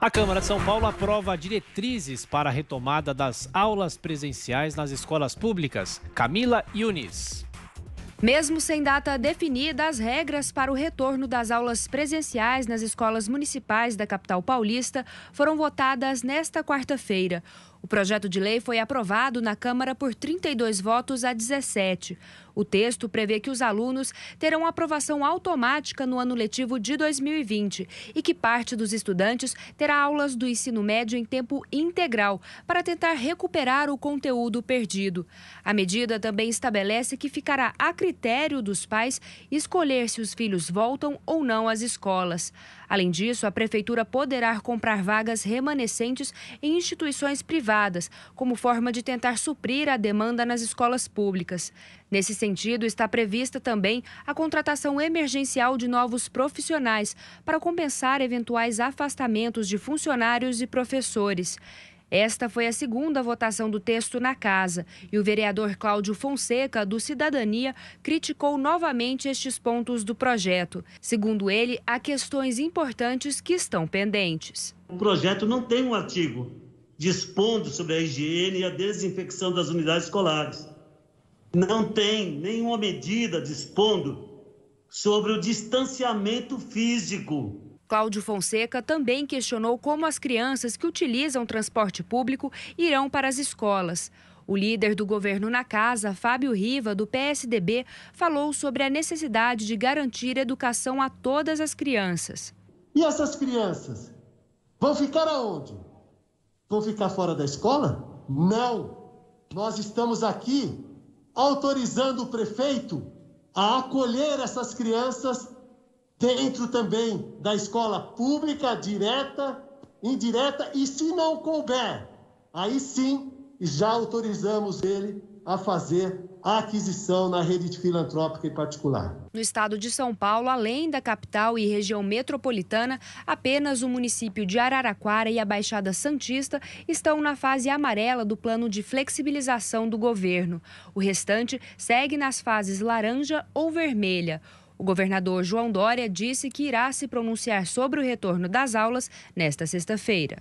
A Câmara de São Paulo aprova diretrizes para a retomada das aulas presenciais nas escolas públicas. Camila Yunis. Mesmo sem data definida, as regras para o retorno das aulas presenciais nas escolas municipais da capital paulista foram votadas nesta quarta-feira. O projeto de lei foi aprovado na Câmara por 32 votos a 17. O texto prevê que os alunos terão aprovação automática no ano letivo de 2020 e que parte dos estudantes terá aulas do ensino médio em tempo integral para tentar recuperar o conteúdo perdido. A medida também estabelece que ficará a critério dos pais escolher se os filhos voltam ou não às escolas. Além disso, a prefeitura poderá comprar vagas remanescentes em instituições privadas privadas, como forma de tentar suprir a demanda nas escolas públicas. Nesse sentido, está prevista também a contratação emergencial de novos profissionais para compensar eventuais afastamentos de funcionários e professores. Esta foi a segunda votação do texto na casa e o vereador Cláudio Fonseca, do Cidadania, criticou novamente estes pontos do projeto. Segundo ele, há questões importantes que estão pendentes. O projeto não tem um artigo dispondo sobre a higiene e a desinfecção das unidades escolares. Não tem nenhuma medida dispondo sobre o distanciamento físico. Cláudio Fonseca também questionou como as crianças que utilizam transporte público irão para as escolas. O líder do governo na casa, Fábio Riva, do PSDB, falou sobre a necessidade de garantir educação a todas as crianças. E essas crianças vão ficar aonde? vão ficar fora da escola? Não! Nós estamos aqui autorizando o prefeito a acolher essas crianças dentro também da escola pública, direta, indireta, e se não couber, aí sim já autorizamos ele a fazer a aquisição na rede filantrópica em particular. No estado de São Paulo, além da capital e região metropolitana, apenas o município de Araraquara e a Baixada Santista estão na fase amarela do plano de flexibilização do governo. O restante segue nas fases laranja ou vermelha. O governador João Dória disse que irá se pronunciar sobre o retorno das aulas nesta sexta-feira.